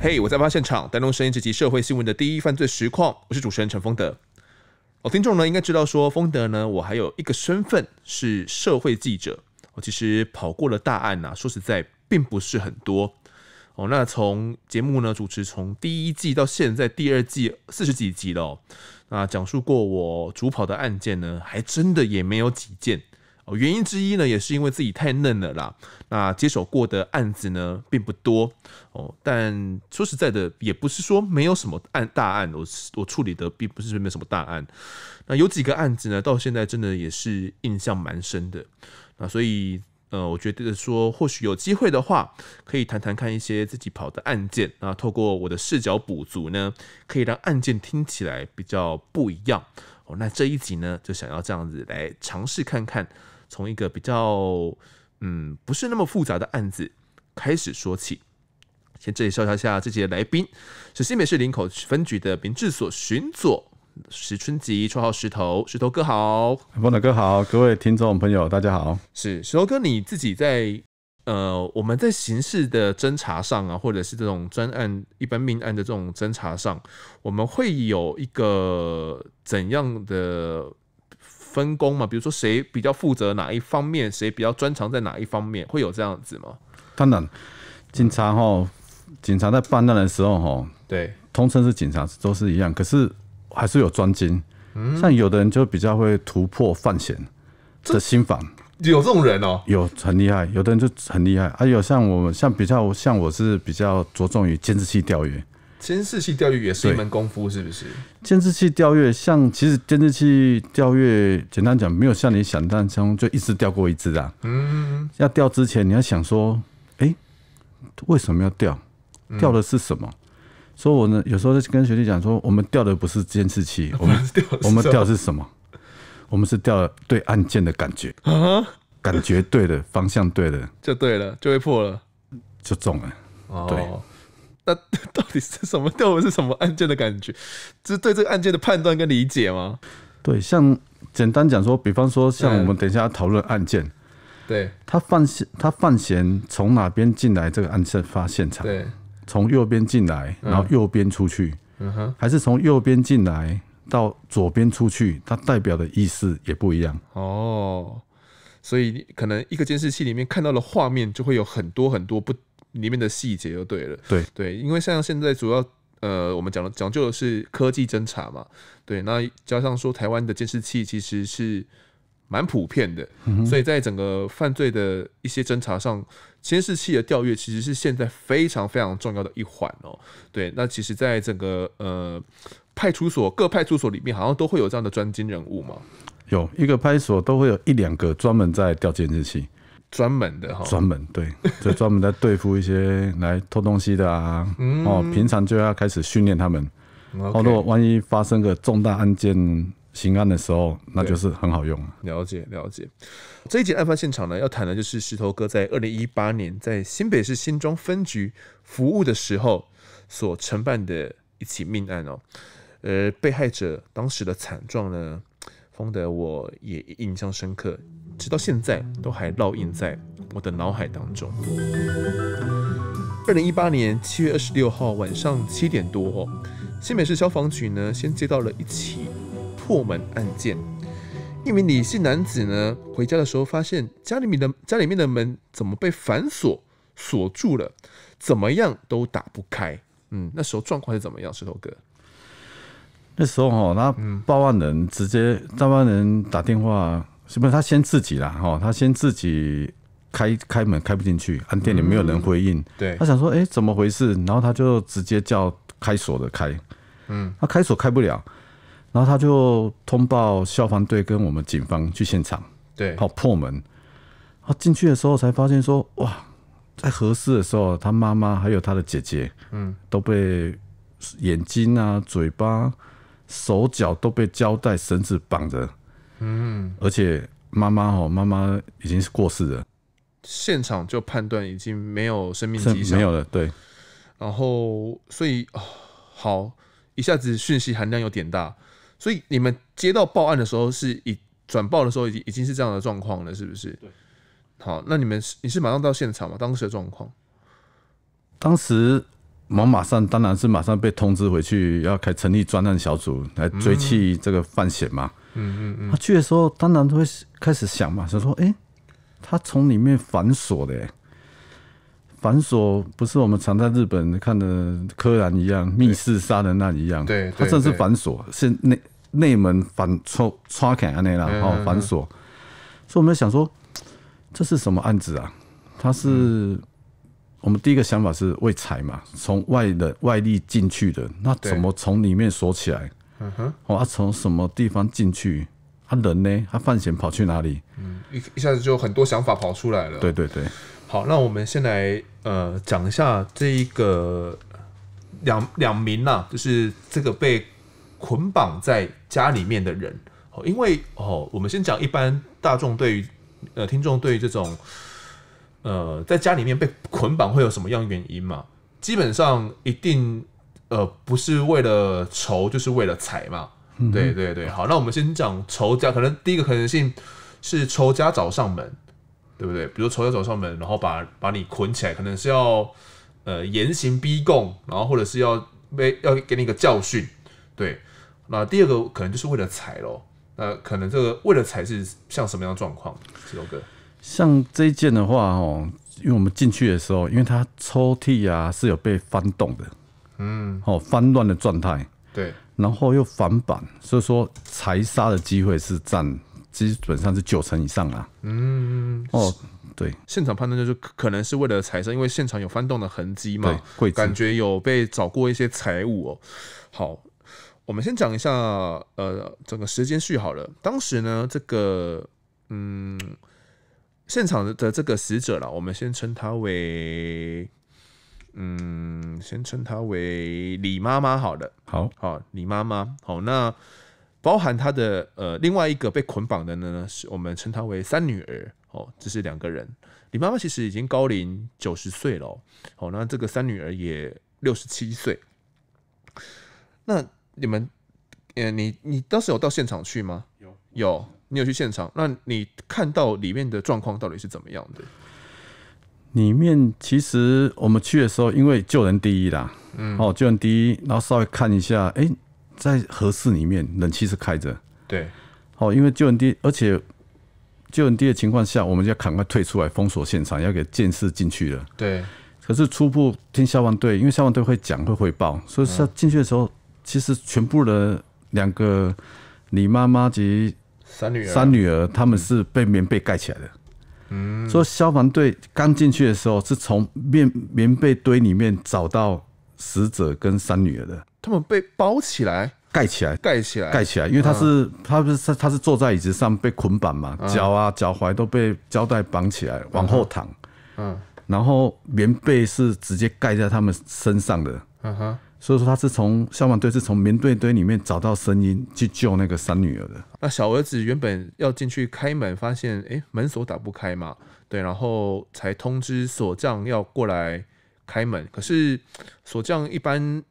嘿，我在八现场，带动声音这集社会新闻的第一犯罪实况，我是主持人陈丰德。哦，听众呢应该知道说，丰德呢，我还有一个身份是社会记者。我其实跑过了大案呢，说实在并不是很多。哦，那从节目呢主持从第一季到现在第二季四十几集了，那讲述过我主跑的案件呢，还真的也没有几件。原因之一呢，也是因为自己太嫩了啦。那接手过的案子呢，并不多哦。但说实在的，也不是说没有什么案大案，我我处理的并不是没什么大案。那有几个案子呢，到现在真的也是印象蛮深的。那所以，呃，我觉得说，或许有机会的话，可以谈谈看一些自己跑的案件啊，透过我的视角补足呢，可以让案件听起来比较不一样哦。那这一集呢，就想要这样子来尝试看看。从一个比较嗯不是那么复杂的案子开始说起，先这里介绍一下这节来宾，是新美市林口分局的民治所巡佐石春吉，绰号石头，石头哥好，海峰大哥好，各位听众朋友大家好，是石头哥你自己在呃我们在刑事的侦查上啊，或者是这种专案一般命案的这种侦查上，我们会有一个怎样的？分工嘛，比如说谁比较负责哪一方面，谁比较专长在哪一方面，会有这样子吗？当然，警察哈，警察在办案的时候哈，对，通称是警察，都是一样，可是还是有专精。像有的人就比较会突破犯险的心防，有这种人哦，有很厉害，有的人就很厉害。啊，有像我，像比较，像我是比较着重于监视器调研。监视器调阅也是一门功夫，是不是？监视器调阅，像其实监视器调阅，简单讲，没有像你想象中就一次调过一次啊。嗯。要调之前，你要想说，哎，为什么要调？调的是什么？所以，我呢，有时候就跟学弟讲说，我们调的不是监视器，我们我们钓是什么？我们是调对按键的感觉啊，感觉对的方向，对的就对了，就会破了，就中了。对。那 到底是什么？我们是什么案件的感觉？就是对这个案件的判断跟理解吗？对，像简单讲说，比方说，像我们等一下讨论案件，对他范他犯闲从哪边进来这个案件发现场？对，从右边进来，然后右边出去，嗯哼，还是从右边进来到左边出去，它代表的意思也不一样哦。所以可能一个监视器里面看到的画面就会有很多很多不。里面的细节就对了，对对，因为像现在主要呃，我们讲的讲究的是科技侦查嘛，对，那加上说台湾的监视器其实是蛮普遍的，所以在整个犯罪的一些侦查上，监视器的调阅其实是现在非常非常重要的一环哦。对，那其实，在整个呃派出所各派出所里面，好像都会有这样的专精人物嘛，有一个派出所都会有一两个专门在调监视器。专门的哈，专门对，就专门在对付一些来偷东西的啊，哦，平常就要开始训练他们，哦，如果万一发生个重大案件、刑案的时候，那就是很好用了。了解了解，这一集案发现场呢，要谈的就是石头哥在二零一八年在新北市新庄分局服务的时候所承办的一起命案哦，呃，被害者当时的惨状呢，封得我也印象深刻。直到现在都还烙印在我的脑海当中。二零一八年七月二十六号晚上七点多，新北市消防局呢先接到了一起破门案件，一名李姓男子呢回家的时候发现家里面的家里面的门怎么被反锁锁住了，怎么样都打不开。嗯，那时候状况是怎么样？石头哥，那时候哈，那报案人直接报案人打电话。是不是他先自己啦？哈，他先自己开开门开不进去，按店里没有人回应。对他想说，哎，怎么回事？然后他就直接叫开锁的开。嗯，他开锁开不了，然后他就通报消防队跟我们警方去现场。对，好破门，他进去的时候才发现说，哇，在合适的时候，他妈妈还有他的姐姐，嗯，都被眼睛啊、嘴巴、手脚都被胶带绳子绑着。嗯，而且妈妈哦，妈妈已经是过世了，现场就判断已经没有生命迹象，没有了，对。然后，所以哦，好，一下子讯息含量有点大，所以你们接到报案的时候，是以转报的时候已经已经是这样的状况了，是不是？对。好，那你们是你是马上到现场吗？当时的状况？当时，我马上当然是马上被通知回去，要开成立专案小组来追查这个犯闲嘛。嗯嗯嗯，他去的时候当然会开始想嘛，想说，哎，他从里面反锁的，反锁不是我们常在日本看的柯南一样密室杀人案一样，对，他这是反锁，是内内门反抽插开安那啦，哦，反锁，所以我们想说这是什么案子啊？他是我们第一个想法是为财嘛，从外的外力进去的，那怎么从里面锁起来？嗯哼，哦，他从什么地方进去？他人呢？他范闲跑去哪里？嗯，一一下子就很多想法跑出来了。对对对。好，那我们先来呃讲一下这一个两两名呐，就是这个被捆绑在家里面的人。哦，因为哦，我们先讲一般大众对呃听众对这种呃在家里面被捆绑会有什么样原因嘛？基本上一定。呃，不是为了仇，就是为了财嘛？对对对，好，那我们先讲仇家，可能第一个可能性是仇家找上门，对不对？比如仇家找上门，然后把把你捆起来，可能是要呃严刑逼供，然后或者是要被要给你一个教训。对，那第二个可能就是为了财喽。那可能这个为了财是像什么样的状况？石头哥，像这一件的话哦，因为我们进去的时候，因为它抽屉啊是有被翻动的。嗯，哦，翻乱的状态，对，然后又翻板，所以说财杀的机会是占基本上是九成以上啊。嗯，哦，对，现场判断就是可能是为了财杀，因为现场有翻动的痕迹嘛，对，感觉有被找过一些财物哦。好，我们先讲一下呃整个时间序好了，当时呢这个嗯现场的这个死者了，我们先称他为。嗯，先称她为李妈妈好了。好，好，李妈妈。好，那包含她的呃，另外一个被捆绑的呢，是我们称她为三女儿。哦，这是两个人。李妈妈其实已经高龄九十岁了。哦，那这个三女儿也六十七岁。那你们，呃，你你当时有到现场去吗？有，有。你有去现场？那你看到里面的状况到底是怎么样的？里面其实我们去的时候，因为救人第一啦，嗯，哦，救人第一，然后稍微看一下，哎，在合适里面，冷气是开着，对，哦，因为救人第，而且救人第一的情况下，我们就要赶快退出来，封锁现场，要给监视进去了，对。可是初步听消防队，因为消防队会讲会汇报，所以说进去的时候，其实全部的两个你妈妈及三女儿，三女儿他们是被棉被盖起来的。说消防队刚进去的时候是从棉棉被堆里面找到死者跟三女儿的，他们被包起来、盖起来、盖起来、盖起来，因为他是他不是他是坐在椅子上被捆绑嘛，脚啊脚踝都被胶带绑起来，往后躺，嗯，然后棉被是直接盖在他们身上的，嗯哼。所以说他是从消防队是从棉堆堆里面找到声音去救那个三女儿的。那小儿子原本要进去开门，发现哎门锁打不开嘛，对，然后才通知锁匠要过来开门。可是锁匠一般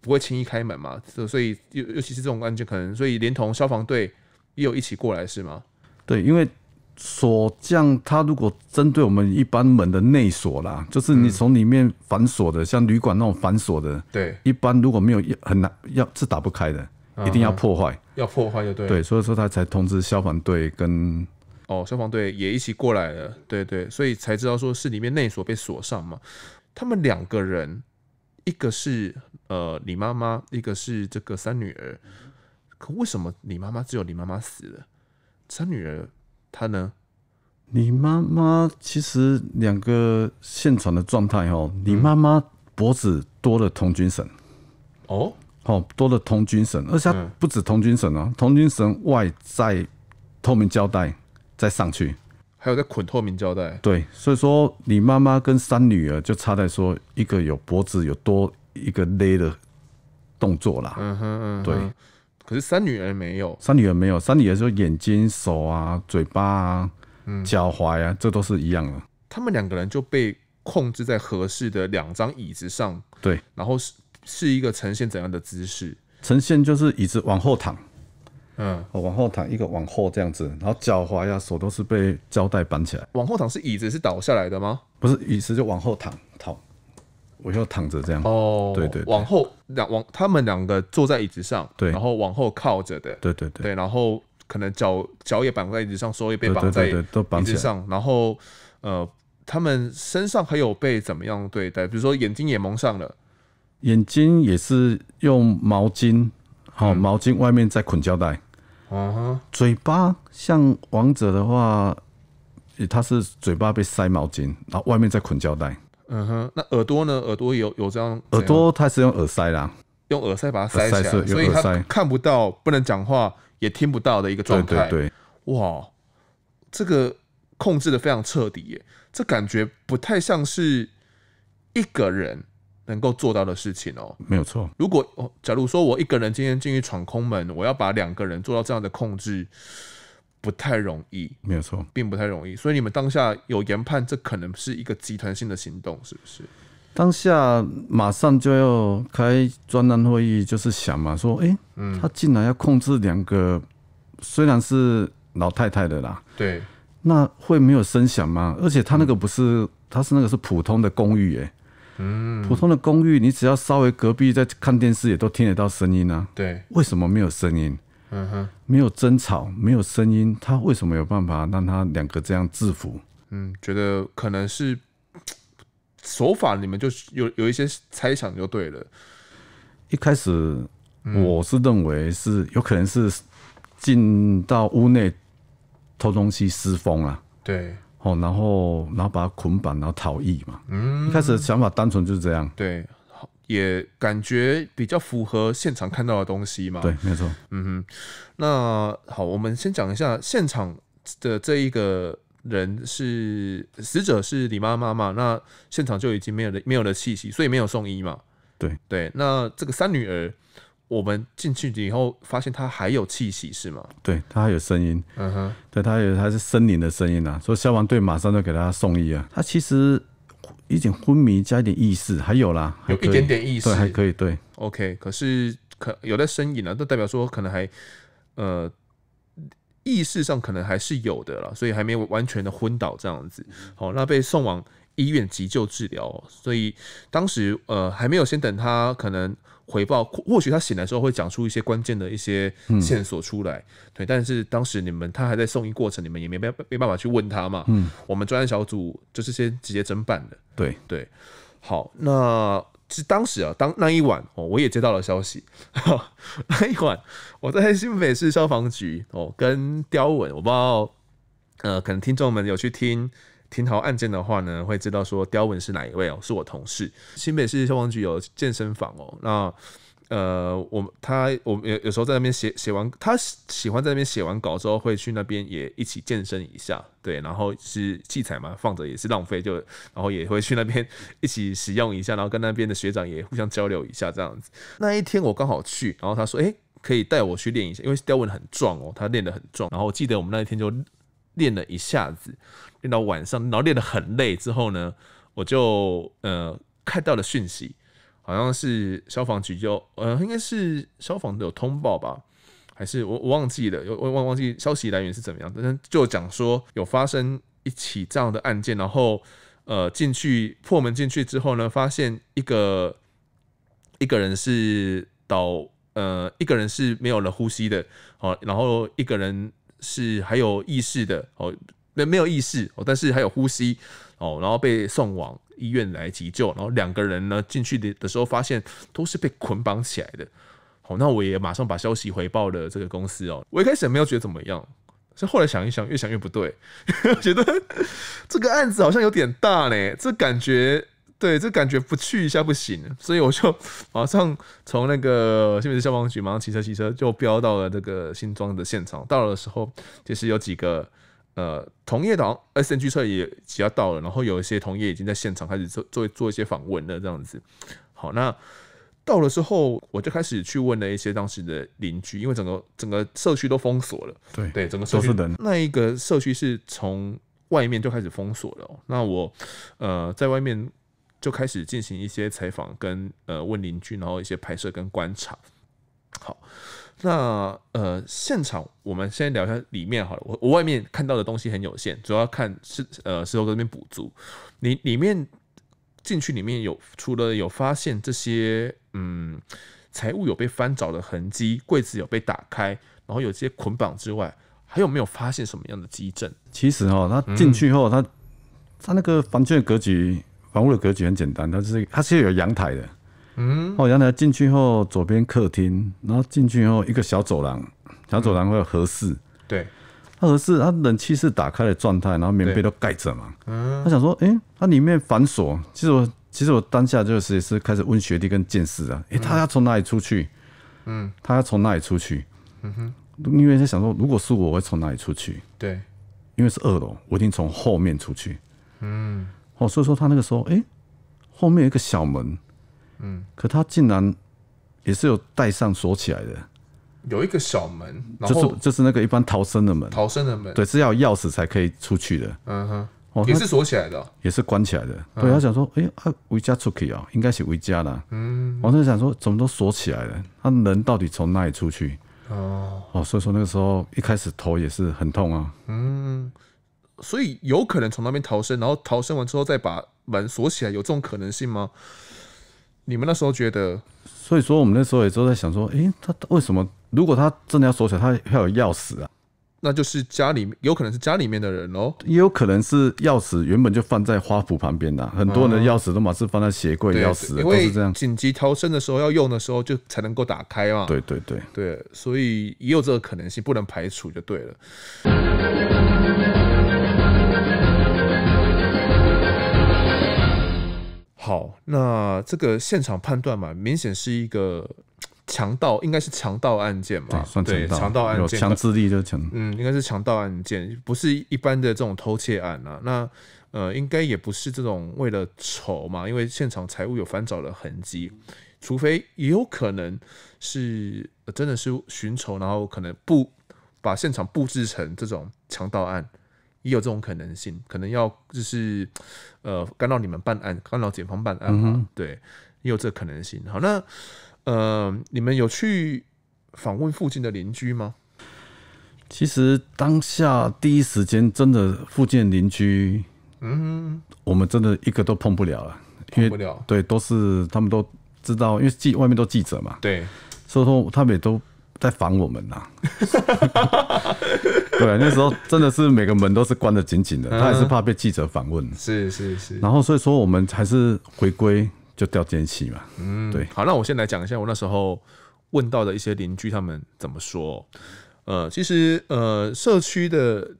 不会轻易开门嘛，所所以尤尤其是这种案件，可能所以连同消防队也有一起过来是吗？对，因为。锁匠他如果针对我们一般门的内锁啦，就是你从里面反锁的，像旅馆那种反锁的，对，一般如果没有很难要是打不开的，一定要破坏，要破坏就对，对，所以说他才通知消防队跟哦，消防队也一起过来了，对对，所以才知道说是里面内锁被锁上嘛。他们两个人，一个是呃李妈妈，一个是这个三女儿，可为什么李妈妈只有李妈妈死了，三女儿？他呢？你妈妈其实两个现场的状态哦，你妈妈脖子多了同军绳，哦，好多了同军绳，而且不止同军绳哦，同军绳外在透明胶带再上去，还有在捆透明胶带，对，所以说你妈妈跟三女儿就差在说一个有脖子有多一个勒的动作啦，嗯哼，对。可是三女儿没有，三女儿没有，三女儿就眼睛、手啊、嘴巴啊、脚踝啊，这都是一样的。他们两个人就被控制在合适的两张椅子上，对，然后是是一个呈现怎样的姿势？呈现就是椅子往后躺，嗯，往后躺，一个往后这样子，然后脚踝呀、手都是被胶带绑起来。往后躺是椅子是倒下来的吗？不是，椅子就往后躺躺。我就躺着这样，哦，对对，往后两往他们两个坐在椅子上，对，然后往后靠着的，对对对，对，然后可能脚脚也绑在椅子上，手也被绑在椅子上，然后呃，他们身上还有被怎么样对待？比如说眼睛也蒙上了，眼睛也是用毛巾，好，毛巾外面再捆胶带，嗯，嘴巴像王者的话，他是嘴巴被塞毛巾，然后外面再捆胶带。嗯哼，那耳朵呢？耳朵有有这样，耳朵它是用耳塞啦，用耳塞把它塞起来，所以它看不到，不能讲话，也听不到的一个状态。对对对，哇，这个控制的非常彻底，耶，这感觉不太像是一个人能够做到的事情哦。没有错，如果假如说我一个人今天进去闯空门，我要把两个人做到这样的控制。不太容易，没有错，并不太容易。所以你们当下有研判，这可能是一个集团性的行动，是不是？当下马上就要开专案会议，就是想嘛，说，哎，他进来要控制两个，虽然是老太太的啦，对，那会没有声响吗？而且他那个不是，他是那个是普通的公寓，哎，嗯，普通的公寓，你只要稍微隔壁在看电视，也都听得到声音啊。对，为什么没有声音？嗯哼，没有争吵，没有声音，他为什么有办法让他两个这样制服？嗯，觉得可能是手法，你们就有有一些猜想就对了。一开始我是认为是有可能是进到屋内偷东西失风了，对，哦，然后然后把他捆绑，然后逃逸嘛。嗯，一开始想法单纯就是这样。对。也感觉比较符合现场看到的东西嘛？对，没错。嗯哼，那好，我们先讲一下现场的这一个人是死者是李妈妈嘛？那现场就已经没有了没有了气息，所以没有送医嘛？对对。那这个三女儿，我们进去以后发现她还有气息是吗？对她还有声音。嗯哼，对她有她是呻吟的声音呐，所以消防队马上就给她送医啊。她其实。一点昏迷加一点意识，还有啦，有一点点意识，对，还可以，对，OK。可是可有在呻吟啊？那代表说可能还呃意识上可能还是有的了，所以还没完全的昏倒这样子。好，那被送往医院急救治疗，所以当时呃还没有先等他可能。回报或许他醒来时候会讲出一些关键的一些线索出来，对，但是当时你们他还在送医过程，你们也没没没办法去问他嘛，嗯，我们专案小组就是先直接侦办的，对对，好，那是当时啊，当那一晚哦，我也接到了消息，那一晚我在新北市消防局哦，跟刁文，我不知道，呃，可能听众们有去听。庭桃案件的话呢，会知道说雕文是哪一位哦，是我同事。新北市消防局有健身房哦，那呃，我他我有有时候在那边写写完，他喜欢在那边写完稿之后会去那边也一起健身一下，对，然后是器材嘛放着也是浪费，就然后也会去那边一起使用一下，然后跟那边的学长也互相交流一下这样子。那一天我刚好去，然后他说，哎，可以带我去练一下，因为雕文很壮哦，他练得很壮。然后记得我们那一天就。练了一下子，练到晚上，然后练得很累。之后呢，我就呃看到了讯息，好像是消防局就呃应该是消防的有通报吧，还是我我忘记了，我忘忘记消息来源是怎么样的。就讲说有发生一起这样的案件，然后呃进去破门进去之后呢，发现一个一个人是倒呃一个人是没有了呼吸的，好，然后一个人。是还有意识的哦，没没有意识哦，但是还有呼吸哦，然后被送往医院来急救。然后两个人呢进去的的时候，发现都是被捆绑起来的。好，那我也马上把消息回报了这个公司哦。我一开始没有觉得怎么样，是后来想一想，越想越不对，觉得这个案子好像有点大呢。这感觉。对，这感觉不去一下不行，所以我就 马上从那个新北市消防局马上骑车骑车就飙到了这个新庄的现场。到了的时候，就是有几个呃同业的 SNG 车也也要到了，然后有一些同业已经在现场开始做做做一些访问了这样子。好，那到了之后，我就开始去问了一些当时的邻居，因为整个整个社区都封锁了。对对，整个社区的那一个社区是从外面就开始封锁了。那我呃在外面。就开始进行一些采访，跟呃问邻居，然后一些拍摄跟观察。好，那呃现场我们先聊一下里面好了。我我外面看到的东西很有限，主要看是呃石头哥那边补足。你里面进去里面有除了有发现这些嗯财物有被翻找的痕迹，柜子有被打开，然后有些捆绑之外，还有没有发现什么样的机震？其实哈，他进去后，他他那个房间的格局。房屋的格局很简单，它是它是有阳台的，嗯，哦，阳台进去后，左边客厅，然后进去后一个小走廊，小走廊会有合适，对，它合适，它冷气是打开的状态，然后棉被都盖着嘛，嗯，他想说，哎，它里面反锁，其实我其实我当下就是也是开始问学弟跟见识啊，哎，他要从哪里出去？嗯，他要从哪里出去？嗯哼，因为他想说，如果是我，我会从哪里出去？对，因为是二楼，我一定从后面出去，嗯。哦，所以说他那个时候，哎，后面有一个小门，嗯，可他竟然也是有带上锁起来的，有一个小门，就是就是那个一般逃生的门，逃生的门，对，是要钥匙才可以出去的，嗯哼，哦，也是锁起来的，也是关起来的，对，他想说，哎啊，回家出去啊，应该是回家了，嗯，我在想说，怎么都锁起来了，他人到底从哪里出去？哦，哦，所以说那个时候一开始头也是很痛啊。所以有可能从那边逃生，然后逃生完之后再把门锁起来，有这种可能性吗？你们那时候觉得？所以说我们那时候也都在想说，哎，他为什么？如果他真的要锁起来，他要有钥匙啊？那就是家里有可能是家里面的人喽，也有可能是钥匙原本就放在花圃旁边的，很多人的钥匙都把是放在鞋柜，钥匙都是这样紧急逃生的时候要用的时候就才能够打开嘛。对对对对，所以也有这个可能性，不能排除就对了。好，那这个现场判断嘛，明显是一个 强盗，应该是强盗案件嘛，对，强盗案件，强制力就是强，嗯，应该是强盗案件，不是一般的这种偷窃案啊。那呃，应该也不是这种为了丑嘛，因为现场财物有翻找的痕迹，除非也有可能是真的是寻仇，然后可能布把现场布置成这种强盗案。也有这种可能性，可能要就是，呃，干扰你们办案，干扰检方办案嘛？对，也有这可能性。好，那呃，你们有去访问附近的邻居吗？其实当下第一时间真的附近邻居，嗯，我们真的一个都碰不了了，因为对，都是他们都知道，因为记外面都记者嘛，对，所以说他们也都。在防我们呐，对，那时候真的是每个门都是关的紧紧的，他也是怕被记者访问。是是是。然后所以说我们还是回归就调监器嘛。嗯，对。好，那我先来讲一下我那时候问到的一些邻居他们怎么说。呃，其实呃，社区的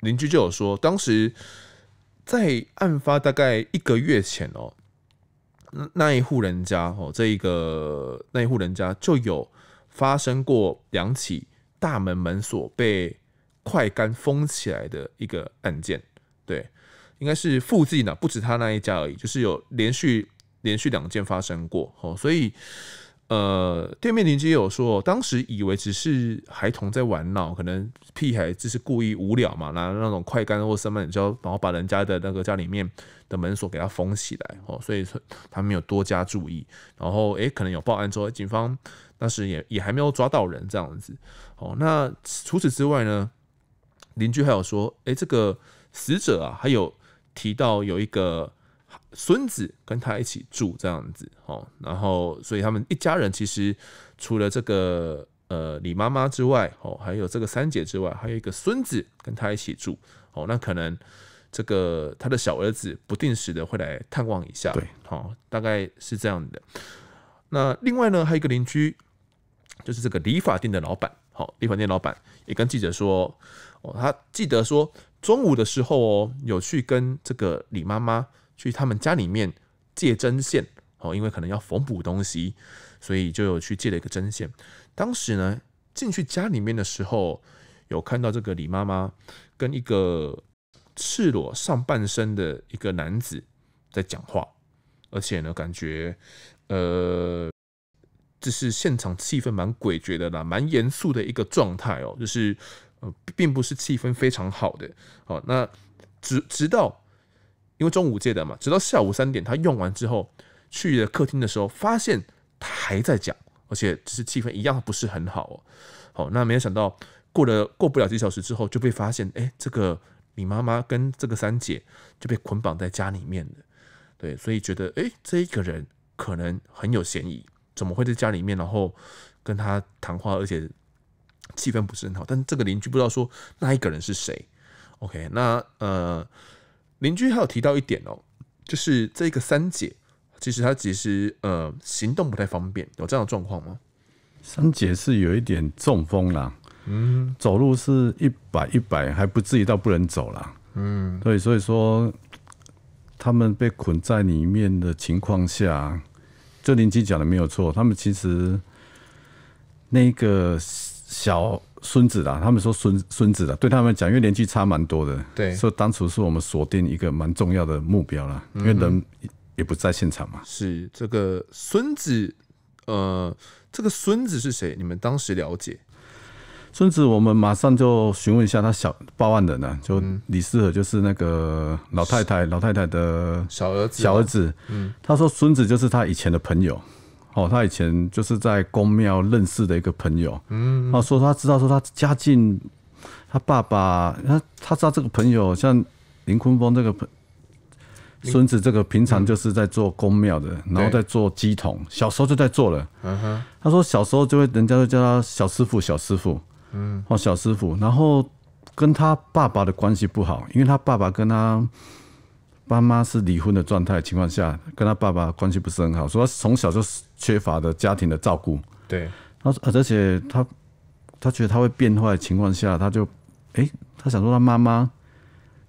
邻居就有说，当时在案发大概一个月前哦，那一户人家哦，这一个那一户人家就有。发生过两起大门门锁被快干封起来的一个案件，对，应该是附近呢不止他那一家而已，就是有连续连续两件发生过哦。所以，呃，店面邻居有说，当时以为只是孩童在玩闹，可能屁孩就是故意无聊嘛，拿那种快干或什么胶，然后把人家的那个家里面的门锁给他封起来哦，所以说他没有多加注意。然后，哎，可能有报案之后，警方。当时也也还没有抓到人这样子，哦，那除此之外呢，邻居还有说，哎，这个死者啊，还有提到有一个孙子跟他一起住这样子，哦，然后所以他们一家人其实除了这个呃李妈妈之外，哦，还有这个三姐之外，还有一个孙子跟他一起住，哦，那可能这个他的小儿子不定时的会来探望一下，对，好，大概是这样的。那另外呢，还有一个邻居。就是这个理发店的老板，好，理发店老板也跟记者说，哦，他记得说中午的时候，哦，有去跟这个李妈妈去他们家里面借针线，哦，因为可能要缝补东西，所以就有去借了一个针线。当时呢，进去家里面的时候，有看到这个李妈妈跟一个赤裸上半身的一个男子在讲话，而且呢，感觉，呃。就是现场气氛蛮诡谲的啦，蛮严肃的一个状态哦。就是呃，并不是气氛非常好的。好，那直直到因为中午借的嘛，直到下午三点，他用完之后去了客厅的时候，发现他还在讲，而且只是气氛一样不是很好哦。好，那没有想到过了过不了几小时之后，就被发现，哎，这个你妈妈跟这个三姐就被捆绑在家里面了。对，所以觉得哎，这一个人可能很有嫌疑。怎么会在家里面，然后跟他谈话，而且气氛不是很好？但这个邻居不知道说那一个人是谁。OK，那呃，邻居还有提到一点哦，就是这个三姐其实她其实呃行动不太方便，有这样的状况吗？三姐是有一点中风啦，嗯，走路是一百一百，还不至于到不能走啦。嗯，对，所以说他们被捆在里面的情况下。这邻居讲的没有错，他们其实那个小孙子啦，他们说孙孙子啦，对他们讲，因为年纪差蛮多的，对，所以当初是我们锁定一个蛮重要的目标啦，因为人也不在现场嘛。是这个孙子，呃，这个孙子是谁？你们当时了解？孙子，我们马上就询问一下他小报案人呢，就李思和，就是那个老太太，老太太的小儿子，小儿子，他说孙子就是他以前的朋友，哦，他以前就是在公庙认识的一个朋友，嗯，他说他知道，说他家境，他爸爸，他他知道这个朋友像林坤峰这个朋孙子，这个平常就是在做公庙的，然后在做鸡桶，小时候就在做了，嗯哼，他说小时候就会人家就叫他小师傅，小师傅。嗯，哦，小师傅，然后跟他爸爸的关系不好，因为他爸爸跟他爸妈是离婚的状态情况下，跟他爸爸关系不是很好，所以从小就缺乏的家庭的照顾。对，他而且他他觉得他会变坏的情况下，他就哎，他想说他妈妈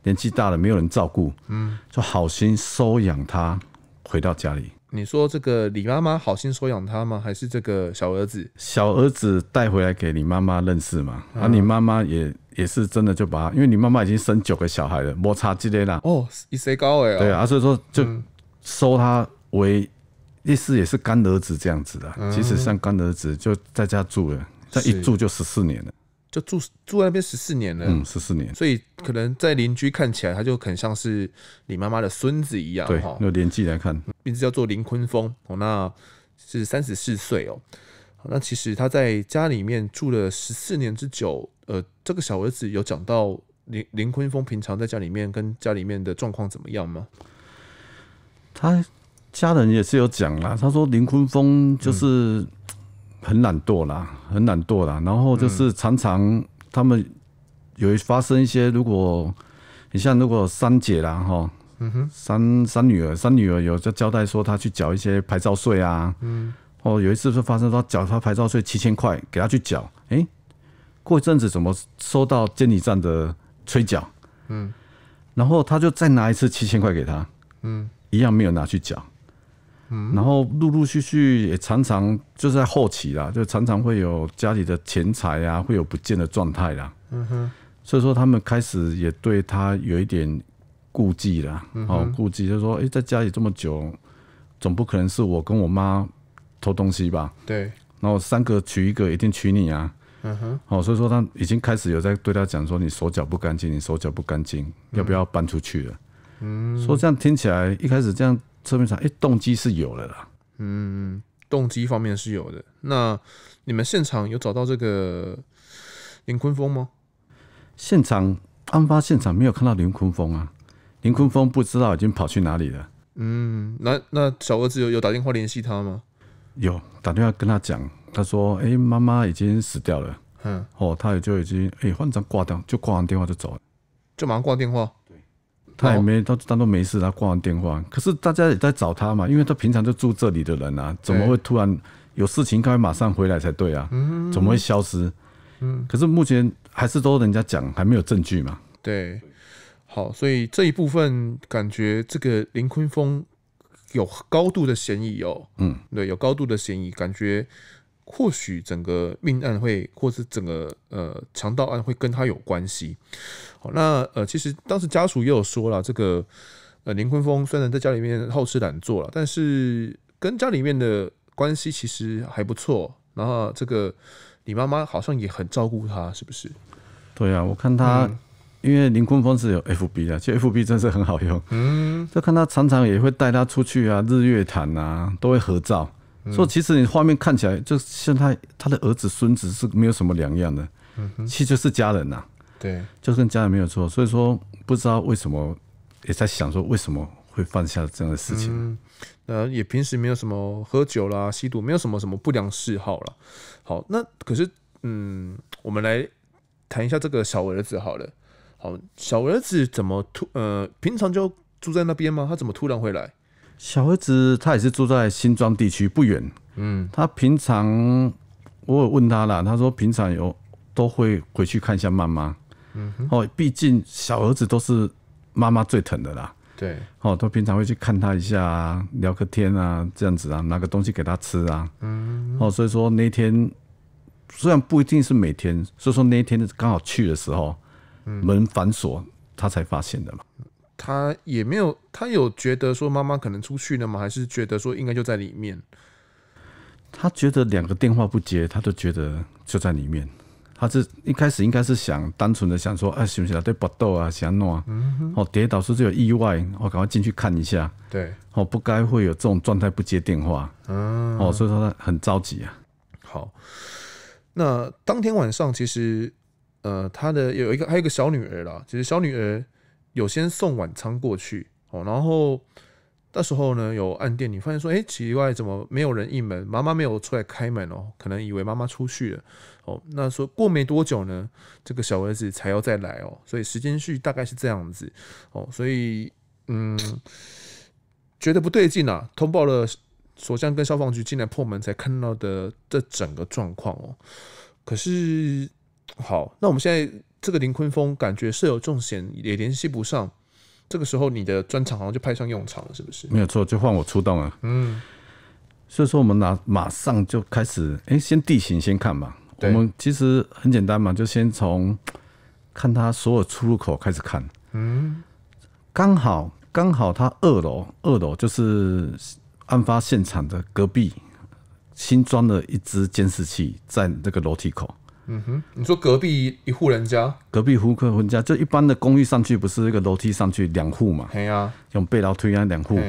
年纪大了，没有人照顾，嗯，就好心收养他回到家里。你说这个李妈妈好心收养他吗？还是这个小儿子？小儿子带回来给你妈妈认识嘛？啊，你妈妈也也是真的就把，因为你妈妈已经生九个小孩了，摩擦激烈啦。哦，一岁高哦。对啊，所以说就收他为，意思也是干儿子这样子嗯、其实像干儿子就在家住的，这一住就十四年了。就住住在那边十四年了，嗯，十四年，所以可能在邻居看起来，他就很像是你妈妈的孙子一样，对，那年纪来看，名字叫做林坤峰，哦，那是三十四岁哦，那其实他在家里面住了十四年之久，呃，这个小儿子有讲到林林坤峰平常在家里面跟家里面的状况怎么样吗？他家人也是有讲啦，他说林坤峰就是。很懒惰啦，很懒惰啦。然后就是常常他们有发生一些，如果你像如果三姐啦，哈，嗯哼，三三女儿，三女儿有在交代说她去缴一些牌照税啊，嗯，哦，有一次是发生说缴她牌照税七千块给她去缴，哎，过一阵子怎么收到监理站的催缴，嗯，然后他就再拿一次七千块给她，嗯，一样没有拿去缴。然后陆陆续续也常常就是在后期啦，就常常会有家里的钱财啊会有不见的状态啦。嗯哼，所以说他们开始也对他有一点顾忌啦。哦，顾忌就是说，哎，在家里这么久，总不可能是我跟我妈偷东西吧？对。然后三个娶一个，一定娶你啊。嗯哼。哦，所以说他已经开始有在对他讲说，你手脚不干净，你手脚不干净，要不要搬出去了？嗯。说这样听起来，一开始这样。侧面上，哎，动机是有了啦。嗯，动机方面是有的。那你们现场有找到这个林坤峰吗？现场案发现场没有看到林坤峰啊。林坤峰不知道已经跑去哪里了。嗯，那那小儿子有有打电话联系他吗？有打电话跟他讲，他说：“哎，妈妈已经死掉了。”嗯，哦，他也就已经哎，反正挂掉就挂完电话就走了，就马上挂电话。他也没，他当都没事，他挂完电话。可是大家也在找他嘛，因为他平常就住这里的人啊，怎么会突然有事情，该马上回来才对啊？嗯，怎么会消失？嗯，可是目前还是都人家讲，还没有证据嘛。对，好，所以这一部分感觉这个林坤峰有高度的嫌疑哦。嗯，对，有高度的嫌疑，感觉。或许整个命案会，或是整个呃强盗案会跟他有关系。好，那呃其实当时家属也有说了，这个呃林坤峰虽然在家里面好吃懒做了，但是跟家里面的关系其实还不错。然后这个你妈妈好像也很照顾他，是不是？对啊，我看他，因为林坤峰是有 FB 的，其实 FB 真是很好用。嗯，就看他常常也会带他出去啊，日月潭啊，都会合照。所以其实你画面看起来就像他他的儿子孙子是没有什么两样的，嗯，其实就是家人呐，对，就跟家人没有错。所以说不知道为什么也在想说为什么会犯下这样的事情，嗯，那也平时没有什么喝酒啦、吸毒，没有什么什么不良嗜好了。好，那可是嗯，我们来谈一下这个小儿子好了。好，小儿子怎么突呃，平常就住在那边吗？他怎么突然会来？小儿子他也是住在新庄地区不远，嗯，他平常我有问他了，他说平常有都会回去看一下妈妈，嗯，哦，毕竟小儿子都是妈妈最疼的啦，对，哦，他平常会去看他一下，聊个天啊，这样子啊，拿个东西给他吃啊，嗯，哦，所以说那天虽然不一定是每天，所以说那天刚好去的时候，门反锁，他才发现的嘛。他也没有，他有觉得说妈妈可能出去了吗？还是觉得说应该就在里面。他觉得两个电话不接，他就觉得就在里面。他这一开始应该是想单纯的想说，哎，行不行啊？对，搏斗啊，想弄啊，哦，跌倒是不是有意外？我赶快进去看一下。对，哦，不该会有这种状态不接电话嗯，哦，所以说他很着急啊。好，那当天晚上其实，呃，他的有一个还有个小女儿啦，其实小女儿。有先送晚餐过去哦，然后那时候呢，有按电铃，发现说，哎，奇怪，怎么没有人应门？妈妈没有出来开门哦，可能以为妈妈出去了哦。那说过没多久呢，这个小儿子才要再来哦，所以时间序大概是这样子哦。所以，嗯，觉得不对劲啊，通报了所长跟消防局进来破门，才看到的这整个状况哦。可是好，那我们现在。这个林坤峰感觉是有重险，也联系不上。这个时候，你的专场好像就派上用场了，是不是？没有错，就换我出动了。嗯，所以说我们拿马上就开始，哎，先地形先看嘛。我们其实很简单嘛，就先从看他所有出入口开始看。嗯，刚好刚好他二楼二楼就是案发现场的隔壁，新装了一只监视器，在那个楼梯口。嗯哼，你说隔壁一户人家，隔壁胡克婚家，就一般的公寓上去，不是一个楼梯上去两户嘛？哎呀，用背牢推啊两户，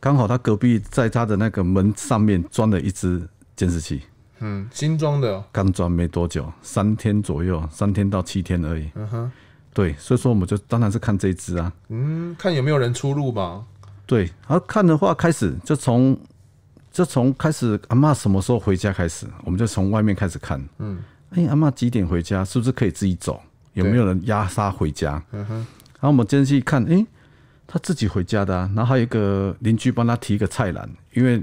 刚好他隔壁在他的那个门上面装了一只监视器，嗯，新装的，刚装没多久，三天左右，三天到七天而已。嗯哼，对，所以说我们就当然是看这一只啊，嗯，看有没有人出入吧。对，然后看的话，开始就从就从开始阿妈什么时候回家开始，我们就从外面开始看，嗯。哎，阿妈几点回家？是不是可以自己走？有没有人押杀回家？嗯哼。然后我们进去看，哎，他自己回家的。然后还有一个邻居帮他提一个菜篮，因为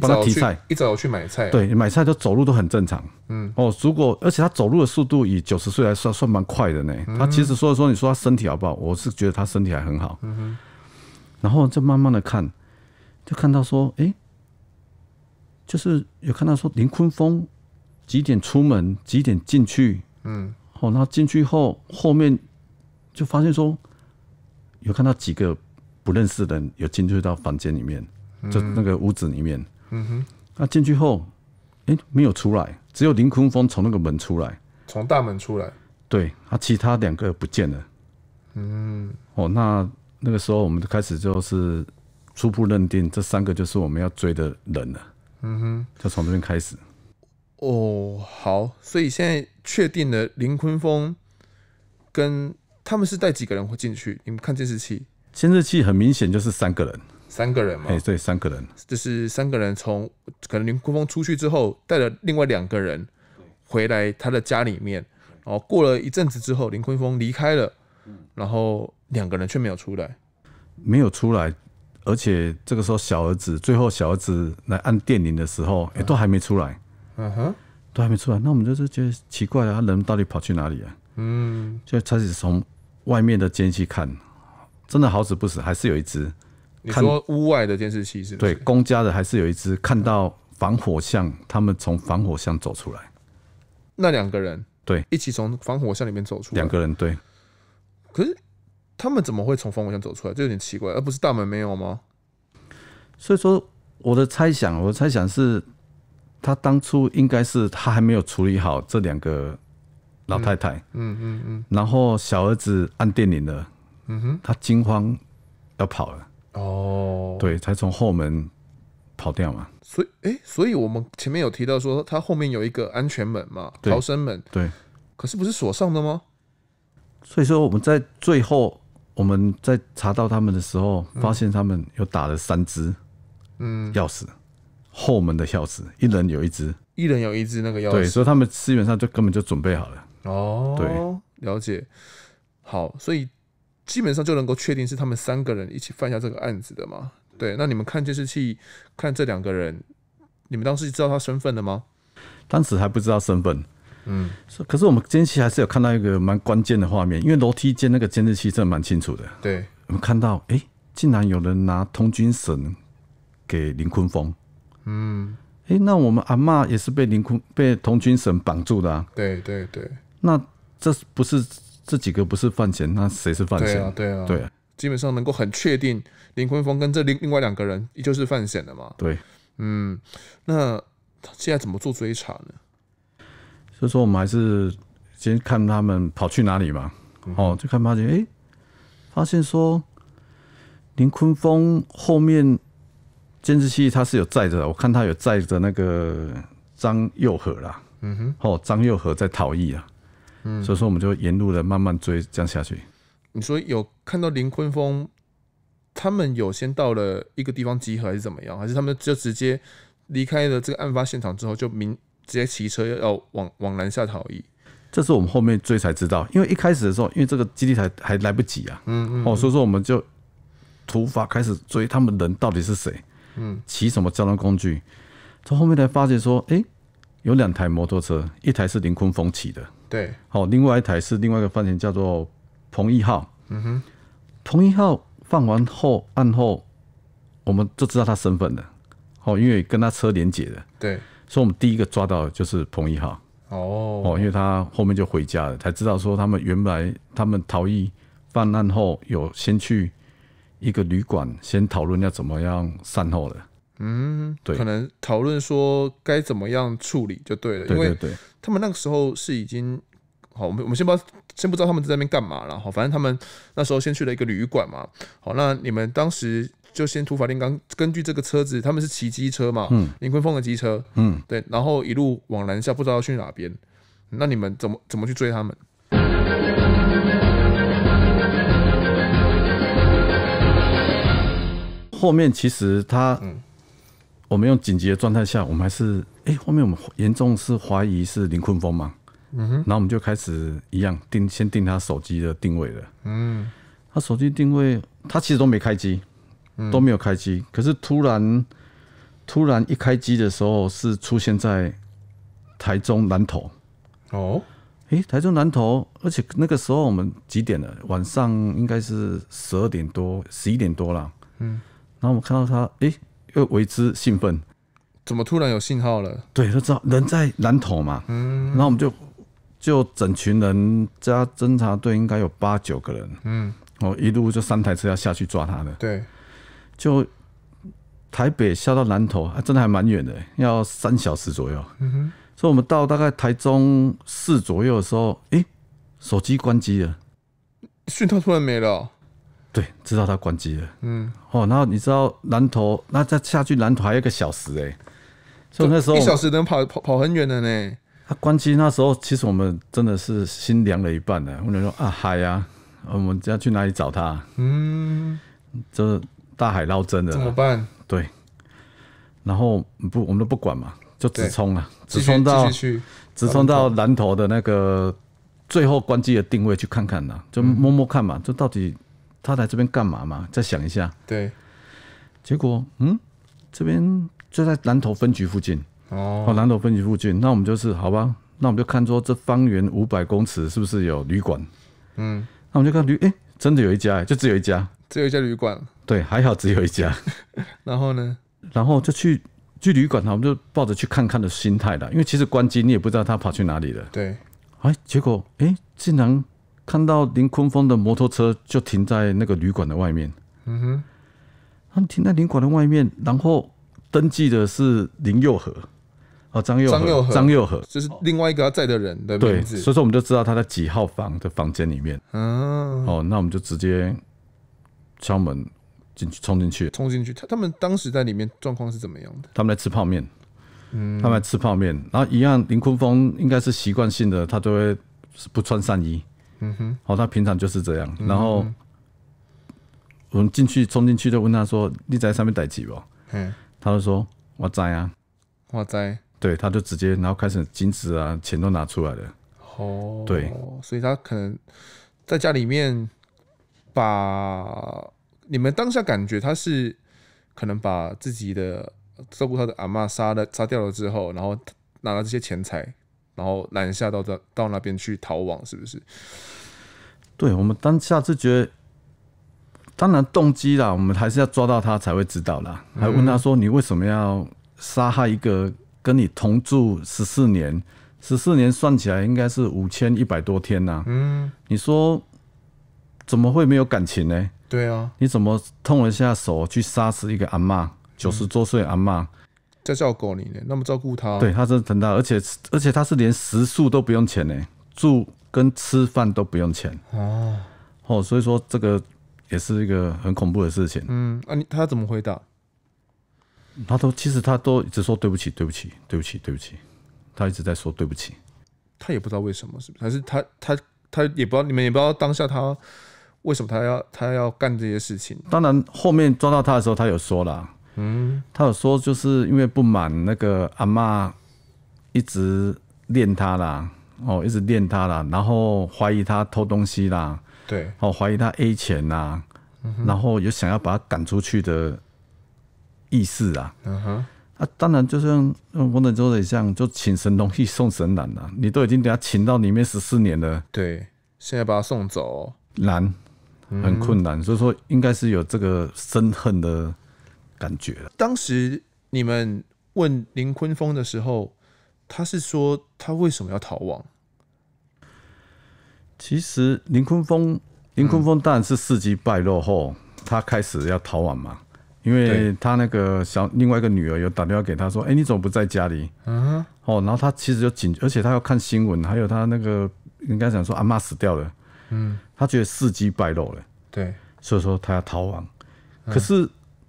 帮他提菜，一早去买菜，对，买菜就走路都很正常。嗯。哦，如果而且他走路的速度以九十岁来算，算蛮快的呢。他其实说说，你说他身体好不好？我是觉得他身体还很好。嗯哼。然后再慢慢的看，就看到说，哎，就是有看到说林坤峰。几点出门？几点进去？嗯，好，那进去后，后面就发现说，有看到几个不认识的人有进去到房间里面，就那个屋子里面。嗯哼，那进去后，哎，没有出来，只有林坤峰从那个门出来，从大门出来。对，啊，其他两个不见了。嗯，哦，那那个时候我们就开始就是初步认定，这三个就是我们要追的人了。嗯哼，就从这边开始。哦，好，所以现在确定了林坤峰跟他们是带几个人会进去？你们看监视器，监视器很明显就是三个人，三个人，嘛，哎，对，三个人，就是三个人从可能林坤峰出去之后，带了另外两个人回来他的家里面，然后过了一阵子之后，林坤峰离开了，然后两个人却没有出来，没有出来，而且这个时候小儿子最后小儿子来按电铃的时候，也都还没出来。嗯哼，都还没出来，那我们就是觉得奇怪了，他人到底跑去哪里了？嗯，就开始从外面的监视器看，真的好死不死，还是有一只。你说屋外的监视器是对公家的，还是有一只看到防火巷，他们从防火巷走出来，那两个人对，一起从防火巷里面走出来，两个人对。可是他们怎么会从防火巷走出来，这有点奇怪，而不是大门没有吗？所以说我的猜想，我的猜想是。他当初应该是他还没有处理好这两个老太太，嗯嗯嗯，然后小儿子按电铃了，嗯哼，他惊慌要跑了，哦，对，才从后门跑掉嘛。所以，哎，所以我们前面有提到说，他后面有一个安全门嘛，逃生门，对。可是不是锁上的吗？所以说我们在最后我们在查到他们的时候，发现他们又打了三支嗯钥匙。后门的钥匙，一人有一只，一人有一只那个钥匙，对，所以他们基本上就根本就准备好了。哦，对，了解。好，所以基本上就能够确定是他们三个人一起犯下这个案子的嘛？对，那你们看监视器，看这两个人，你们当时知道他身份了吗？当时还不知道身份。嗯，可是我们监视器还是有看到一个蛮关键的画面，因为楼梯间那个监视器真的蛮清楚的。对，我们看到，哎，竟然有人拿通军绳给林坤峰。嗯，哎，那我们阿妈也是被林坤被童军神绑住的啊。对对对，那这不是这几个不是范闲，那谁是范闲？对啊，对啊，对啊。基本上能够很确定林坤峰跟这另另外两个人，依旧是范闲的嘛。对，嗯，那现在怎么做追查呢？就说我们还是先看他们跑去哪里吧。哦，就看发现，哎，发现说林坤峰后面。监视器它是有载着，我看它有载着那个张佑和啦，嗯哼，哦，张佑和在逃逸啊，嗯，所以说我们就沿路的慢慢追这样下去。你说有看到林坤峰，他们有先到了一个地方集合还是怎么样，还是他们就直接离开了这个案发现场之后就明直接骑车要往往南下逃逸？这是我们后面追才知道，因为一开始的时候因为这个基地还还来不及啊，嗯嗯，哦，所以说我们就突发开始追他们人到底是谁？嗯，骑什么交通工具？他后面才发现说，哎，有两台摩托车，一台是林坤峰骑的，对，好，另外一台是另外一个犯人叫做彭一浩。嗯哼，彭一浩犯完后案后，我们就知道他身份了。哦，因为跟他车连接的，对，所以我们第一个抓到的就是彭一浩。哦哦，因为他后面就回家了，才知道说他们原来他们逃逸犯案后有先去。一个旅馆，先讨论要怎么样善后了。嗯，对，可能讨论说该怎么样处理就对了。因为对，他们那个时候是已经，好，我们我们先不先不知道他们在那边干嘛了。好，反正他们那时候先去了一个旅馆嘛。好，那你们当时就先突法定刚根据这个车子，他们是骑机车嘛？嗯，林坤峰的机车。嗯，对，然后一路往南下，不知道去哪边。那你们怎么怎么去追他们？后面其实他，我们用紧急的状态下，我们还是哎，后面我们严重是怀疑是林坤峰嘛，嗯哼，然后我们就开始一样定先定他手机的定位了，嗯，他手机定位他其实都没开机，都没有开机，可是突然突然一开机的时候是出现在台中南投，哦，哎，台中南投，而且那个时候我们几点了？晚上应该是十二点多，十一点多了，嗯。然后我们看到他，诶，又为之兴奋。怎么突然有信号了？对，他知道人在南投嘛。嗯。然后我们就就整群人加侦察队应该有八九个人。嗯。哦，一路就三台车要下去抓他的。对。就台北下到南投，还真的还蛮远的，要三小时左右。嗯哼。所以我们到大概台中市左右的时候，诶，手机关机了，讯号突然没了。对，知道他关机了。嗯，哦，然后你知道南头，那再下去南头还有个小时哎，就那时候一小时能跑跑跑很远的呢。他关机那时候，其实我们真的是心凉了一半呢。我们你说啊，嗨呀，我们要去哪里找他？嗯，这大海捞针的，怎么办？对，然后不，我们都不管嘛，就直冲啊，直冲到直冲到南头的那个最后关机的定位去看看呢，就摸摸看嘛，就到底。他来这边干嘛嘛？再想一下。对。结果，嗯，这边就在南头分局附近哦。哦，南头分局附近，那我们就是好吧？那我们就看说这方圆五百公尺是不是有旅馆？嗯。那我们就看旅，哎，真的有一家，就只有一家，只有一家旅馆。对，还好只有一家。然后呢？然后就去去旅馆，我们就抱着去看看的心态啦，因为其实关机你也不知道他跑去哪里了。对。哎，结果，哎，竟然。看到林坤峰的摩托车就停在那个旅馆的外面，嗯哼，他停在旅馆的外面，然后登记的是林佑和，哦，张佑，张佑，张佑和，就是另外一个他在的人的名字，对，所以说我们就知道他在几号房的房间里面，啊，哦，那我们就直接敲门进去，冲进去，冲进去，他他们当时在里面状况是怎么样的？他们在吃泡面，嗯，他们在吃泡面，然后一样，林坤峰应该是习惯性的，他都会不穿上衣。嗯哼，好，他平常就是这样。然后我们进去冲进去就问他说：“你在上面待几不？”嗯，他就说：“我在啊，我在。”对，他就直接然后开始金子啊，钱都拿出来了。哦，对，所以他可能在家里面把你们当下感觉他是可能把自己的照顾他的阿妈杀了杀掉了之后，然后拿了这些钱财。然后拦下到到到那边去逃亡，是不是？对我们当下就觉得，当然动机啦，我们还是要抓到他才会知道啦。还问他说：“你为什么要杀害一个跟你同住十四年？十四年算起来应该是五千一百多天呐。”嗯，你说怎么会没有感情呢？对啊，你怎么痛了一下手去杀死一个阿妈？九十周岁阿妈？在照顾你呢，那么照顾他，对他真的疼他，而且而且他是连食宿都不用钱呢，住跟吃饭都不用钱啊。哦，所以说这个也是一个很恐怖的事情。嗯，啊，你他怎么回答？他都其实他都一直说对不起，对不起，对不起，对不起，他一直在说对不起。他也不知道为什么，是不是？还是他他他也不知道，你们也不知道当下他为什么他要他要干这些事情？当然，后面抓到他的时候，他有说了。嗯，他有说，就是因为不满那个阿妈一直练他啦，哦，一直练他啦，然后怀疑他偷东西啦，对，哦，怀疑他 A 钱啦，然后有想要把他赶出去的意思啊。嗯哼，啊，当然就像王德周的像，就请神容易送神难呐，你都已经给他请到里面十四年了，对，现在把他送走难，很困难，所以说应该是有这个深恨的。感觉当时你们问林坤峰的时候，他是说他为什么要逃亡？其实林坤峰，林坤峰当然是伺机败落后，他开始要逃亡嘛，因为他那个小另外一个女儿有打电话给他说：“哎，你怎么不在家里？”嗯，哦，然后他其实就紧，而且他要看新闻，还有他那个应该讲说阿妈死掉了，嗯，他觉得伺机败露了，对，所以说他要逃亡，可是。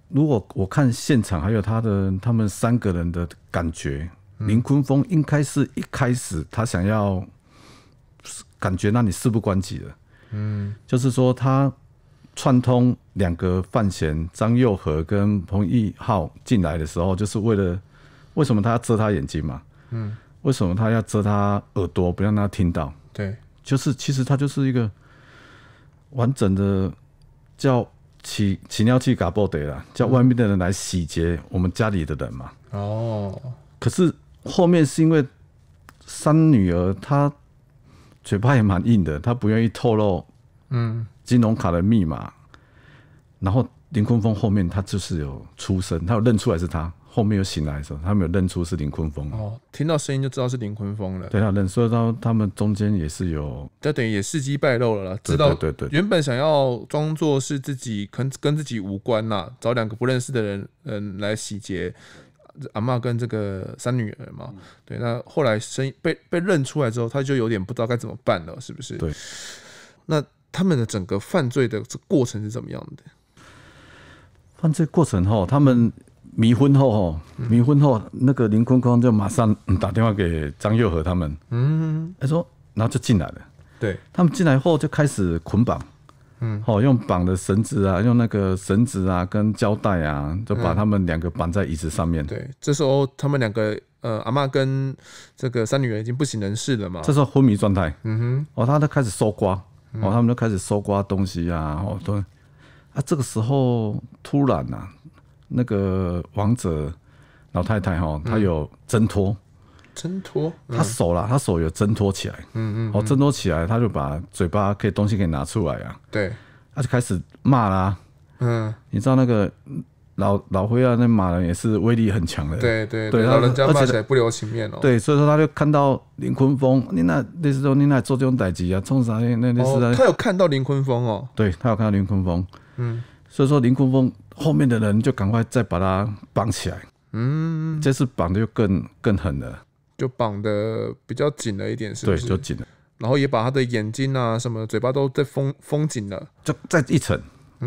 如果我看现场，还有他的他们三个人的感觉，林坤峰应该是一开始他想要感觉那里事不关己的，嗯，就是说他串通两个范闲、张佑和跟彭昱浩进来的时候，就是为了为什么他要遮他眼睛嘛？嗯，为什么他要遮他耳朵，不让他听到？对，就是其实他就是一个完整的叫。起起尿器嘎不得了，叫外面的人来洗劫我们家里的人嘛。哦，可是后面是因为三女儿她嘴巴也蛮硬的，她不愿意透露嗯金融卡的密码。然后林坤峰后面他就是有出声，他有认出来是他。后面又醒来的时候，他没有认出是林坤峰哦，听到声音就知道是林坤峰了。对他认，所以到他们中间也是有，这等于也事机败露了啦，知道对对。原本想要装作是自己跟跟自己无关呐，找两个不认识的人嗯来洗劫阿妈跟这个三女儿嘛。对，那后来声被被认出来之后，他就有点不知道该怎么办了，是不是？对。那他们的整个犯罪的过程是怎么样的？犯罪过程后，他们。迷昏后，吼迷昏后，那个林坤坤就马上打电话给张佑和他们，嗯，他说，然后就进来了。对他们进来后就开始捆绑，嗯，哦，用绑的绳子啊，用那个绳子啊跟胶带啊，就把他们两个绑在椅子上面。对，这时候他们两个，呃，阿妈跟这个三女儿已经不省人事了嘛，这时候昏迷状态。嗯哼，哦，他都开始搜刮，哦，他们就开始搜刮东西啊，哦对，啊，这个时候突然呐。那个王者老太太哈，她有挣脱，挣脱，她手啦，她手有挣脱起来，嗯嗯，哦，挣脱起来，她就把嘴巴可以东西可以拿出来啊，对，她就开始骂啦，嗯，你知道那个老老灰啊，那骂人也是威力很强的，对对对，老人家骂起来不留情面哦，对，所以说他就看到林坤峰，你那类似候你那做这种代击啊，冲啥那那那是他有看到林坤峰哦，对他有看到林坤峰，嗯，所以说林坤峰。后面的人就赶快再把他绑起来，嗯，这次绑的就更更狠了，就绑的比较紧了一点，是，对，就紧了。然后也把他的眼睛啊、什么嘴巴都再封封紧了，就再一层，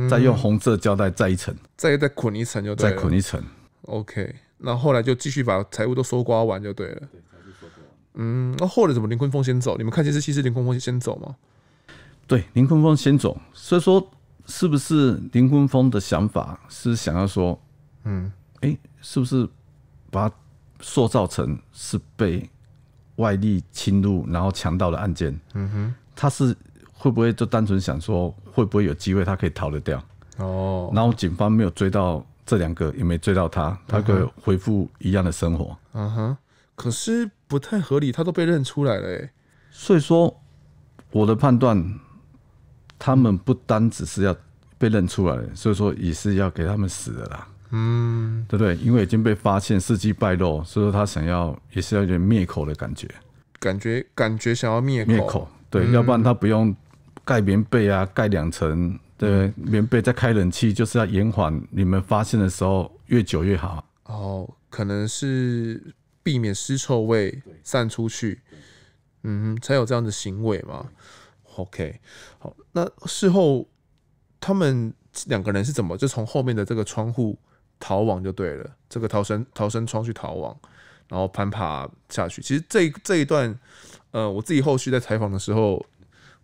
再用红色胶带再一层，再再捆一层，就再捆一层。OK，那后来就继续把财物都搜刮完就对了，对，财物搜刮。嗯，那后来怎么林坤峰先走？你们看监视器是林坤峰先走吗？对，林坤峰先走，所以说。是不是林坤峰的想法是想要说，嗯，哎，是不是把塑造成是被外力侵入然后强盗的案件？嗯哼，他是会不会就单纯想说会不会有机会他可以逃得掉？哦，然后警方没有追到这两个，也没追到他，他可以恢复一样的生活？嗯哼，可是不太合理，他都被认出来了哎。所以说我的判断。他们不单只是要被认出来，所以说也是要给他们死的啦，嗯，对不对？因为已经被发现，事迹败露，所以说他想要也是要有点灭口的感觉，感觉感觉想要灭灭口，对，要不然他不用盖棉被啊，盖两层，对，棉被再开冷气，就是要延缓你们发现的时候越久越好。哦，可能是避免尸臭味散出去，嗯，才有这样的行为嘛。OK，好，那事后他们两个人是怎么就从后面的这个窗户逃亡就对了，这个逃生逃生窗去逃亡，然后攀爬下去。其实这这一段，呃，我自己后续在采访的时候，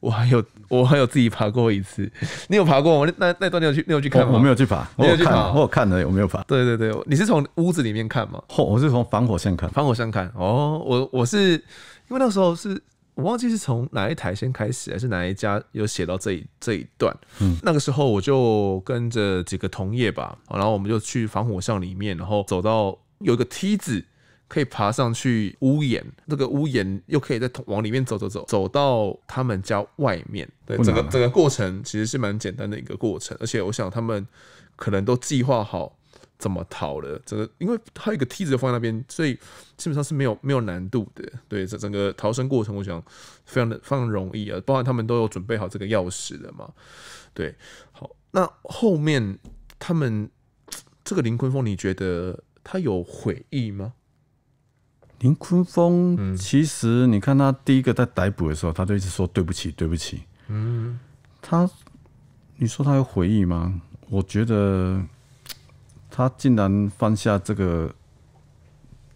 我还有我还有自己爬过一次。你有爬过吗？那那段你有去你有去看吗？我没有去爬，我有去爬，我看的，我没有爬。对对对，你是从屋子里面看吗？哦，我是从防火线看，防火线看。哦，我我是因为那时候是。我忘记是从哪一台先开始，还是哪一家有写到这一这一段。嗯，那个时候我就跟着几个同业吧，然后我们就去防火巷里面，然后走到有一个梯子可以爬上去屋檐，那个屋檐又可以在往里面走走走，走到他们家外面。对，整个整个过程其实是蛮简单的一个过程，而且我想他们可能都计划好。怎么逃的？整个，因为他有一个梯子放在那边，所以基本上是没有没有难度的。对，这整个逃生过程，我想非常的非常容易啊。包括他们都有准备好这个钥匙的嘛。对，好，那后面他们这个林坤峰，你觉得他有悔意吗？林坤峰，其实你看他第一个在逮捕的时候，他就一直说对不起，对不起。嗯，他，你说他有悔意吗？我觉得。他竟然犯下这个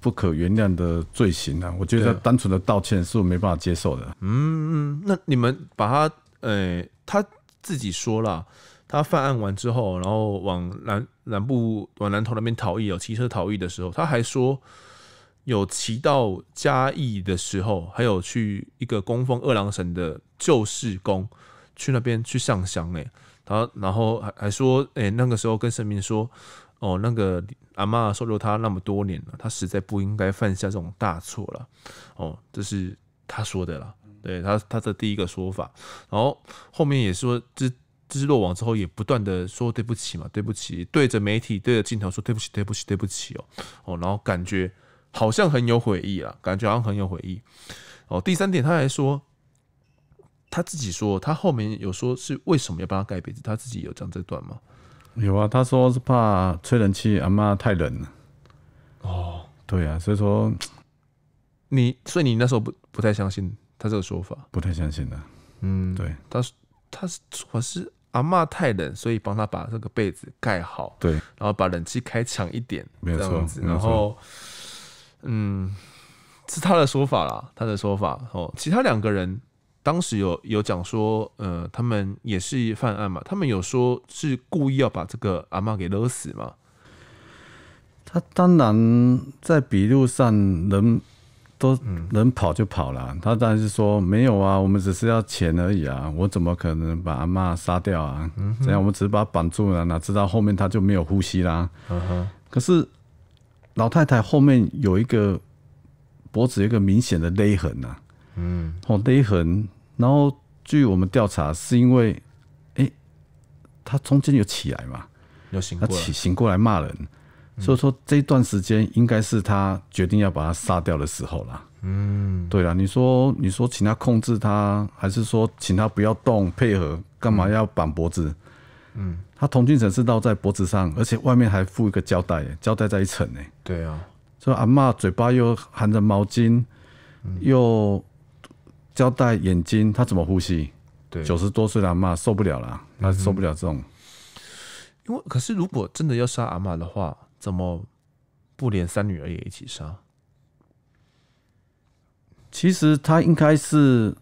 不可原谅的罪行啊！我觉得单纯的道歉是我没办法接受的。嗯，那你们把他，诶，他自己说了，他犯案完之后，然后往南南部往南投那边逃逸，有骑车逃逸的时候，他还说有骑到嘉义的时候，还有去一个供奉二郎神的旧事宫去那边去上香诶，他然后还还说，诶，那个时候跟神明说。哦，那个阿妈收留他那么多年了，他实在不应该犯下这种大错了。哦，这是他说的啦，对他他的第一个说法。然后后面也说，这这是落网之后也不断的说对不起嘛，对不起，对着媒体对着镜头说对不起，对不起，对不起。哦哦，然后感觉好像很有悔意啊，感觉好像很有悔意。哦，第三点他还说，他自己说他后面有说是为什么要帮他盖被子，他自己有讲这段吗？有啊，他说是怕吹冷气，阿妈太冷了。哦，对啊，所以说，你所以你那时候不不太相信他这个说法，不太相信的。嗯，对，他是他是我是阿妈太冷，所以帮他把这个被子盖好，对，然后把冷气开强一点，没有错。然后，嗯，是他的说法啦，他的说法。哦，其他两个人。当时有有讲说，呃，他们也是犯案嘛，他们有说是故意要把这个阿妈给勒死嘛？他当然在笔录上能都能跑就跑了，他当然是说没有啊，我们只是要钱而已啊，我怎么可能把阿妈杀掉啊？这样我们只是把她绑住了，哪知道后面他就没有呼吸啦。可是老太太后面有一个脖子有一个明显的勒痕啊。嗯，好勒痕，然后据我们调查，是因为，哎，他中间有起来嘛，有醒，他醒醒过来骂人，所以说这一段时间应该是他决定要把他杀掉的时候啦。嗯，对啦，你说你说请他控制他，还是说请他不要动配合？干嘛要绑脖子？嗯，他同金属是倒在脖子上，而且外面还附一个胶带，胶带在一层呢。对啊，这阿妈嘴巴又含着毛巾，又。交代眼睛，他怎么呼吸？对，九十多岁的阿妈受不了了，他受不了这种。因为可是，如果真的要杀阿妈的话，怎么不连三女儿也一起杀？其实他应该是，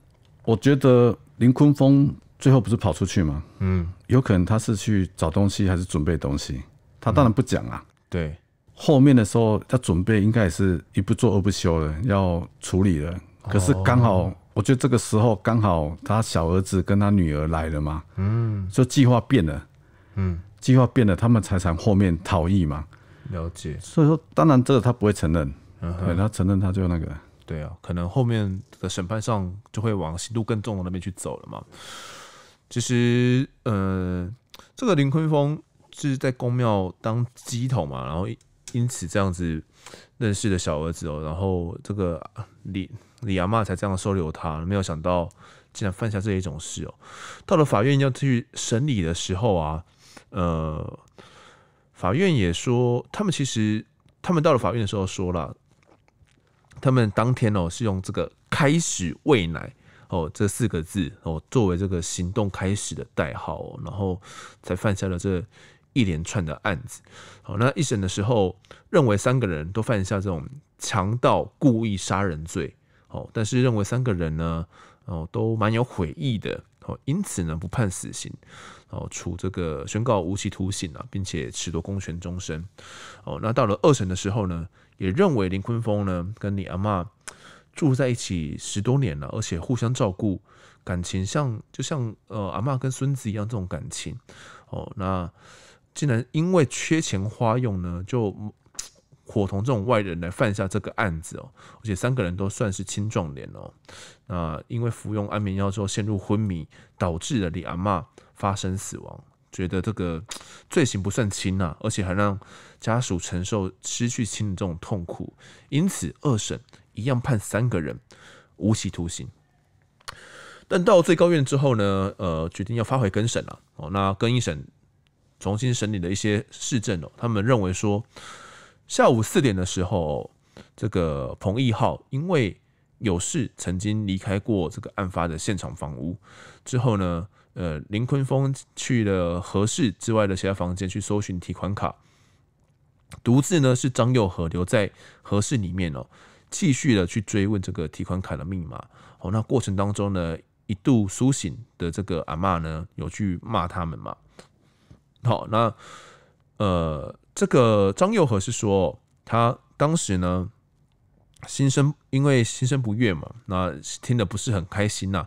我觉得林坤峰最后不是跑出去吗？嗯，有可能他是去找东西，还是准备东西？他当然不讲啊。对，后面的时候他准备，应该也是一不做二不休的，要处理了。可是刚好。我觉得这个时候刚好他小儿子跟他女儿来了嘛，嗯，就计划变了，嗯，计划变了，他们财产后面逃逸嘛，了解。所以说，当然这个他不会承认，对，他承认他就那个，对啊，可能后面的审判上就会往刑度更重的那边去走了嘛。其实，呃，这个林坤峰是在公庙当鸡头嘛，然后因此这样子认识的小儿子哦，然后这个林。李阿妈才这样收留他，没有想到竟然犯下这一种事哦。到了法院要去审理的时候啊，呃，法院也说，他们其实他们到了法院的时候说了，他们当天哦是用这个“开始喂奶”哦这四个字哦作为这个行动开始的代号，然后才犯下了这一连串的案子。好，那一审的时候认为三个人都犯下这种强盗故意杀人罪。哦，但是认为三个人呢，哦，都蛮有悔意的，哦，因此呢不判死刑，哦，处这个宣告无期徒刑啊，并且褫夺公权终身，哦，那到了二审的时候呢，也认为林坤峰呢跟你阿妈住在一起十多年了，而且互相照顾，感情像就像呃阿妈跟孙子一样这种感情，哦，那竟然因为缺钱花用呢就。伙同这种外人来犯下这个案子哦，而且三个人都算是青壮年哦。那因为服用安眠药之后陷入昏迷，导致了李阿妈发生死亡，觉得这个罪行不算轻啊，而且还让家属承受失去亲的这种痛苦，因此二审一样判三个人无期徒刑。但到最高院之后呢，呃，决定要发回更审了哦。那更一审重新审理了一些市政哦，他们认为说。下午四点的时候，这个彭义浩因为有事曾经离开过这个案发的现场房屋。之后呢，呃，林坤峰去了何氏之外的其他房间去搜寻提款卡，独自呢是张佑和留在何氏里面哦，继续的去追问这个提款卡的密码。哦，那过程当中呢，一度苏醒的这个阿妈呢有去骂他们嘛？好，那呃。这个张佑和是说，他当时呢心生因为心生不悦嘛，那听的不是很开心呐，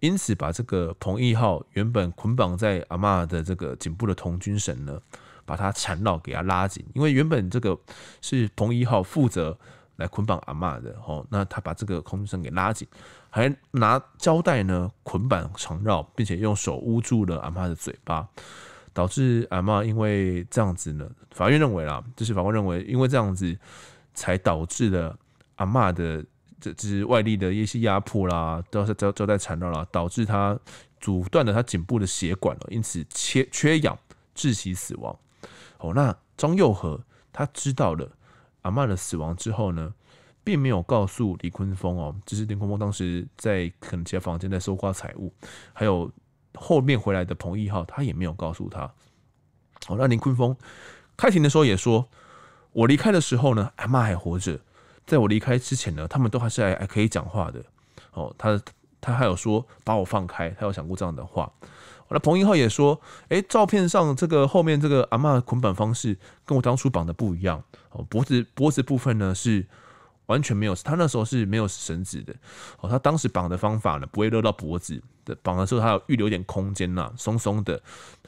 因此把这个彭一浩原本捆绑在阿妈的这个颈部的童军绳呢，把它缠绕给他拉紧，因为原本这个是彭一浩负责来捆绑阿妈的哦，那他把这个童军绳给拉紧，还拿胶带呢捆绑缠绕，并且用手捂住了阿妈的嘴巴。导致阿妈因为这样子呢，法院认为啦，就是法官认为，因为这样子才导致了阿妈的这只外力的一些压迫啦，都都都在缠绕啦，导致他阻断了他颈部的血管了，因此缺缺氧窒息死亡。哦，那张佑和他知道了阿妈的死亡之后呢，并没有告诉李坤峰哦，只是李坤峰当时在可能其他房间在搜刮财物，还有。后面回来的彭一浩，他也没有告诉他。哦，那林坤峰开庭的时候也说，我离开的时候呢，阿妈还活着，在我离开之前呢，他们都还是还还可以讲话的。哦，他他还有说把我放开，他有想过这样的话。那彭一浩也说，哎，照片上这个后面这个阿妈捆绑方式跟我当初绑的不一样。哦，脖子脖子部分呢是。完全没有，他那时候是没有绳子的哦。他当时绑的方法呢，不会勒到脖子的。绑的时候，他有预留一点空间呐，松松的。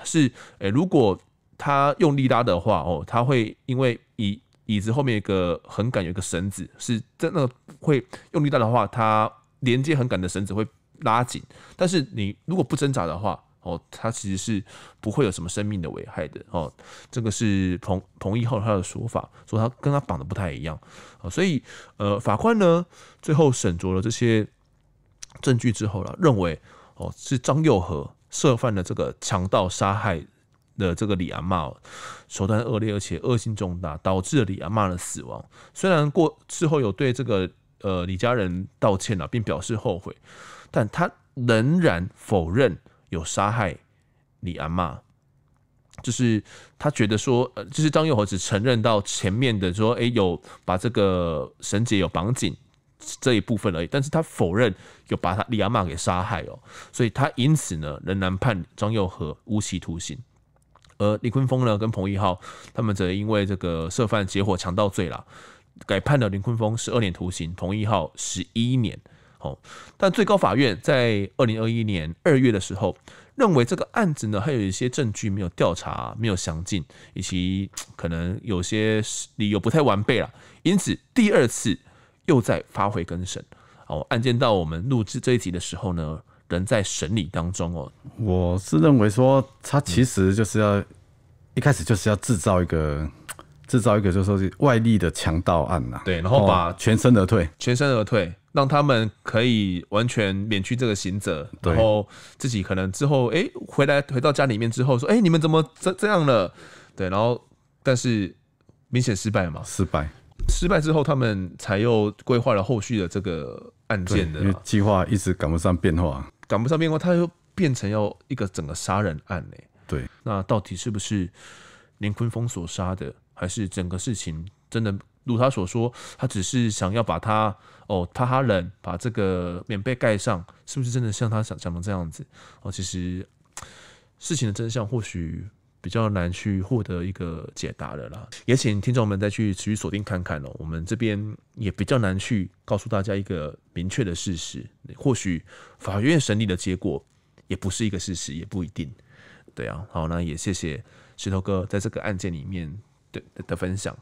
是，诶，如果他用力拉的话，哦，他会因为椅椅子后面一个横杆有一个绳子，是真的会用力拉的话，它连接横杆的绳子会拉紧。但是你如果不挣扎的话，哦，他其实是不会有什么生命的危害的哦。这个是彭彭意后他的说法，说他跟他绑的不太一样啊。所以呃，法官呢最后审酌了这些证据之后了，认为哦是张佑和涉犯的这个强盗杀害的这个李阿茂，手段恶劣而且恶性重大，导致了李阿茂的死亡。虽然过事后有对这个呃李家人道歉了，并表示后悔，但他仍然否认。有杀害李阿妈，就是他觉得说，呃，就是张佑和只承认到前面的说，哎，有把这个绳结有绑紧这一部分而已，但是他否认有把他李阿妈给杀害哦，所以他因此呢仍然判张佑和无期徒刑，而林坤峰呢跟彭一浩他们则因为这个涉犯结伙强盗罪啦，改判了林坤峰十二年徒刑，彭一浩十一年。哦，但最高法院在二零二一年二月的时候，认为这个案子呢，还有一些证据没有调查、没有详尽，以及可能有些理由不太完备了，因此第二次又在发回更审。哦，案件到我们录制这一集的时候呢，仍在审理当中哦。我是认为说，他其实就是要一开始就是要制造一个制造一个，就说是外力的强盗案呐，对，然后把全身而退，全身而退。让他们可以完全免去这个刑责，然后自己可能之后哎回来回到家里面之后说哎你们怎么这这样了？对，然后但是明显失败嘛，失败失败之后他们才又规划了后续的这个案件的计划，一直赶不上变化，赶不上变化，他又变成要一个整个杀人案呢。对，那到底是不是林坤峰所杀的，还是整个事情真的如他所说，他只是想要把他。哦，他哈冷，把这个棉被盖上，是不是真的像他想讲的这样子？哦，其实事情的真相或许比较难去获得一个解答了啦。也请听众们再去持续锁定看看哦，我们这边也比较难去告诉大家一个明确的事实，或许法院审理的结果也不是一个事实，也不一定。对啊，好，那也谢谢石头哥在这个案件里面的的分享。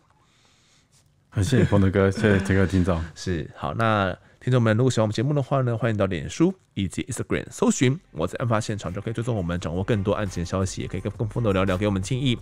谢谢风德哥，谢谢杰个听众。是好，那听众们如果喜欢我们节目的话呢，欢迎到脸书以及 Instagram 搜寻，我在案发现场就可以追踪我们，掌握更多案件消息，也可以跟跟风德聊聊，给我们建议。